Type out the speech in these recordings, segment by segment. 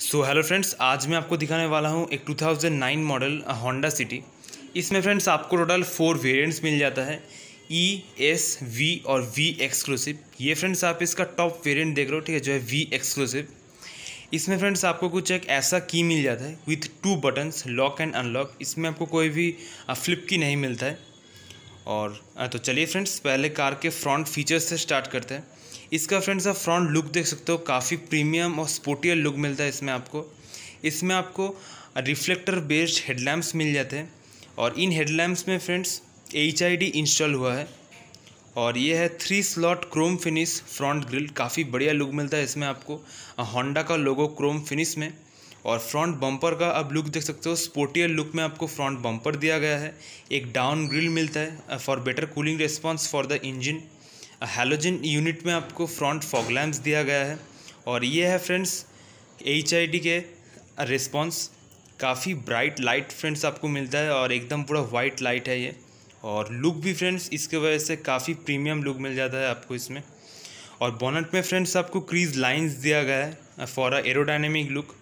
so hello friends आज मैं आपको दिखाने वाला हूँ एक 2009 मॉडल होंडा सिटी इसमें फ्रेंड्स आपको टोटल फोर वेरिएंट्स मिल जाता है ई एस वी और वी एक्सक्लूसिव ये फ्रेंड्स आप इसका टॉप वेरिएंट देख रहे हो ठीक है जो है वी एक्सक्लूसिव इसमें फ्रेंड्स आपको कुछ एक ऐसा की मिल जाता है with two buttons lock and unlock इसमें आपको कोई भी फ्लिप की नहीं मिलता है और तो चलिए फ्रेंड्स पहले कार के फ्रंट फीचर्स से स्टार्ट करते हैं इसका फ्रेंड्स आप फ्रंट लुक देख सकते हो काफ़ी प्रीमियम और स्पोर्टियर लुक मिलता है इसमें आपको इसमें आपको रिफ्लेक्टर बेस्ड हेडलैम्प्स मिल जाते हैं और इन हेडलैम्प्स में फ्रेंड्स एच इंस्टॉल हुआ है और ये है three slot chrome finish front grill काफ़ी बढ़िया लुक मिलता है इसमें आपको होंडा का लोगो क्रोम फिनिश में और फ्रंट बम्पर का आप लुक देख सकते हो स्पोर्टियर लुक में आपको फ्रंट बम्पर दिया गया है एक डाउन ग्रिल मिलता है for better cooling response for the engine halogen unit में आपको फ्रंट फॉग लैम्प्स दिया गया है और ये है फ्रेंड्स एच के रिस्पॉन्स काफ़ी ब्राइट लाइट फ्रेंड्स आपको मिलता है और एकदम पूरा वाइट लाइट है ये और लुक भी फ्रेंड्स इसके वजह से काफ़ी प्रीमियम लुक मिल जाता है आपको इसमें और बोनट में फ्रेंड्स आपको क्रीज लाइंस दिया गया है फॉर अ एरोडाइनमिक लुक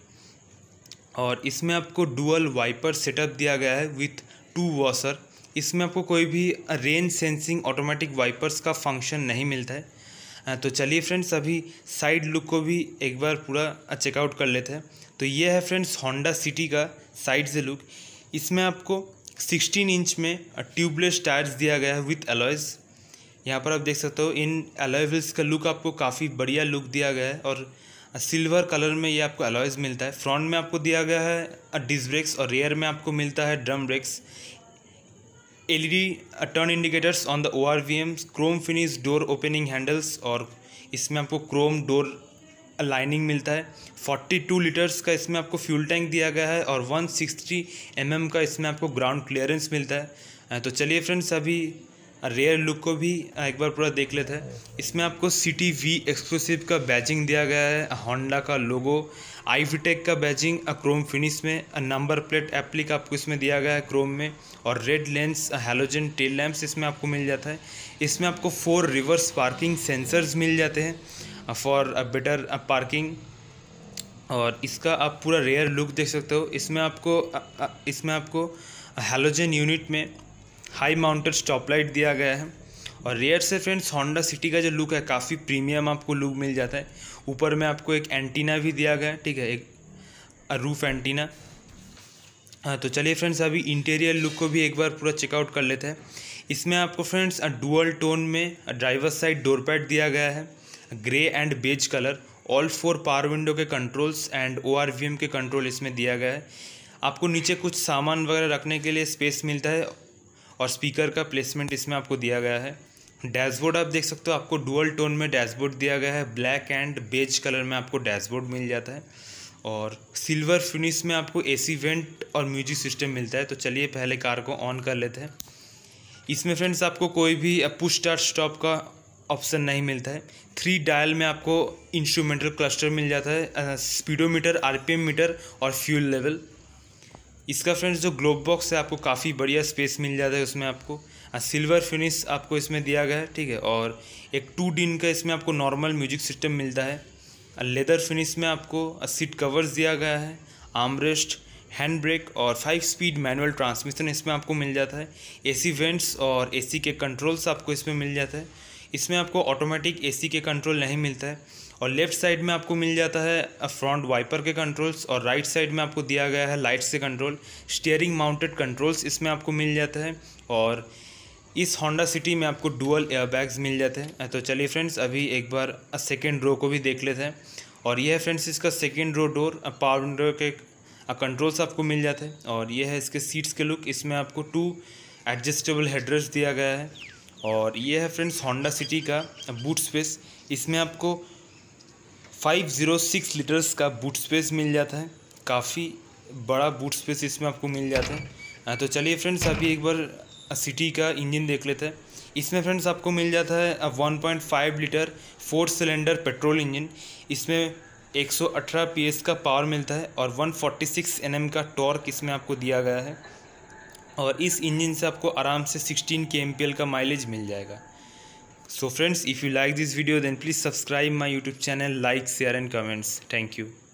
और इसमें आपको डुअल वाइपर सेटअप दिया गया है विथ टू वॉशर इसमें आपको कोई भी रेंज सेंसिंग ऑटोमेटिक वाइपर्स का फंक्शन नहीं मिलता है तो चलिए फ्रेंड्स अभी साइड लुक को भी एक बार पूरा चेकआउट कर लेते हैं तो ये है फ्रेंड्स होंडा सिटी का साइड से लुक इसमें आपको 16 इंच में ट्यूबलेस टायर्स दिया गया है विथ एलॉयज़ यहाँ पर आप देख सकते हो इन एलॉय का लुक आपको काफ़ी बढ़िया लुक दिया गया है और सिल्वर कलर में ये आपको अलॉयज मिलता है फ्रंट में आपको दिया गया है डिस्क ब्रेक्स और रेयर में आपको मिलता है drum brakes D turn indicators on the O R V Ms chrome finish door opening handles और इसमें आपको क्रोम डोर लाइनिंग मिलता है 42 लीटर्स का इसमें आपको फ्यूल टैंक दिया गया है और 160 एम mm का इसमें आपको ग्राउंड क्लियरेंस मिलता है तो चलिए फ्रेंड्स अभी रेयर लुक को भी एक बार पूरा देख लेते हैं इसमें आपको सिटी वी एक्सक्लूसिव का बैजिंग दिया गया है होंडा का लोगो आईवीटेक का बैजिंग क्रोम फिनिश में नंबर प्लेट एप्लिक आपको इसमें दिया गया है क्रोम में और red lens halogen tail lamps इसमें आपको मिल जाता है इसमें आपको फोर रिवर्स पार्किंग सेंसर्स मिल जाते हैं फॉर बेटर पार्किंग और इसका आप पूरा रेयर लुक देख सकते हो इसमें आपको इसमें आपको हेलोजन यूनिट में हाई माउंटेड स्टॉपलाइट दिया गया है और रेयर से फ्रेंड्स होंडा सिटी का जो लुक है काफ़ी प्रीमियम आपको लुक मिल जाता है ऊपर में आपको एक एंटीना भी दिया गया है ठीक है एक रूफ एंटीना हाँ तो चलिए फ्रेंड्स अभी इंटीरियर लुक को भी एक बार पूरा चेकआउट कर लेते हैं इसमें आपको फ्रेंड्स डुअल टोन में ड्राइवर साइड डोर पैड दिया गया है grey and beige colour all four power window के कंट्रोल्स एंड ओ के कंट्रोल इसमें दिया गया है आपको नीचे कुछ सामान वगैरह रखने के लिए स्पेस मिलता है और स्पीकर का प्लेसमेंट इसमें आपको दिया गया है डैशबोर्ड आप देख सकते हो आपको डुअल टोन में डैशबोर्ड दिया गया है ब्लैक एंड बेज कलर में आपको डैशबोर्ड मिल जाता है और सिल्वर फिनिश में आपको एसी वेंट और म्यूजिक सिस्टम मिलता है तो चलिए पहले कार को ऑन कर लेते हैं इसमें फ्रेंड्स आपको कोई भी पुश स्टार्ट स्टॉप का ऑप्शन नहीं मिलता है थ्री डायल में आपको इंस्ट्रूमेंटल क्लस्टर मिल जाता है स्पीडोमीटर आरपीएम मीटर और फ्यूल लेवल इसका फ्रेंड्स जो ग्लोब बॉक्स है आपको काफ़ी बढ़िया स्पेस मिल जाता है उसमें आपको सिल्वर फिनिश आपको इसमें दिया गया है ठीक है और एक टू डिन का इसमें आपको नॉर्मल म्यूजिक सिस्टम मिलता है लेदर फिनिश में आपको सीट कवर्स दिया गया है आर्मरेस्ट हैंड ब्रेक और फाइव स्पीड मैनुअल ट्रांसमिशन इसमें आपको मिल जाता है एसी वेंट्स और एसी के कंट्रोल्स आपको इसमें मिल जाता है इसमें आपको ऑटोमेटिक एसी के कंट्रोल नहीं मिलता है और लेफ्ट साइड में आपको मिल जाता है फ्रंट वाइपर के कंट्रोल्स और राइट साइड में आपको दिया गया है लाइट से कंट्रोल स्टेयरिंग माउंटेड कंट्रोल्स इसमें आपको मिल जाता है और इस होंडा सिटी में आपको डुअल एयरबैग्स मिल जाते हैं तो चलिए फ्रेंड्स अभी एक बार सेकेंड रो को भी देख लेते हैं और यह है फ्रेंड्स इसका second row door power window के कंट्रोल्स आपको मिल जाते हैं और यह है इसके सीट्स के लुक इसमें आपको टू एडजस्टेबल हेड्रेस दिया गया है और यह है फ्रेंड्स होंडा सिटी का बूट स्पेस इसमें आपको 506 लीटर्स का बूट स्पेस मिल जाता है काफ़ी बड़ा बूट स्पेस इसमें आपको मिल जाता है हाँ, तो चलिए फ्रेंड्स अभी एक बार सिटी का इंजन देख लेते हैं इसमें फ्रेंड्स आपको मिल जाता है अब 1.5 litre four cylinder petrol engine इसमें 118 पीएस का पावर मिलता है और 146 एनएम का टॉर्क इसमें आपको दिया गया है और इस इंजन से आपको आराम से 16 के एल का माइलेज मिल जाएगा so friends if you like this video then please subscribe my youtube channel like share and comments thank you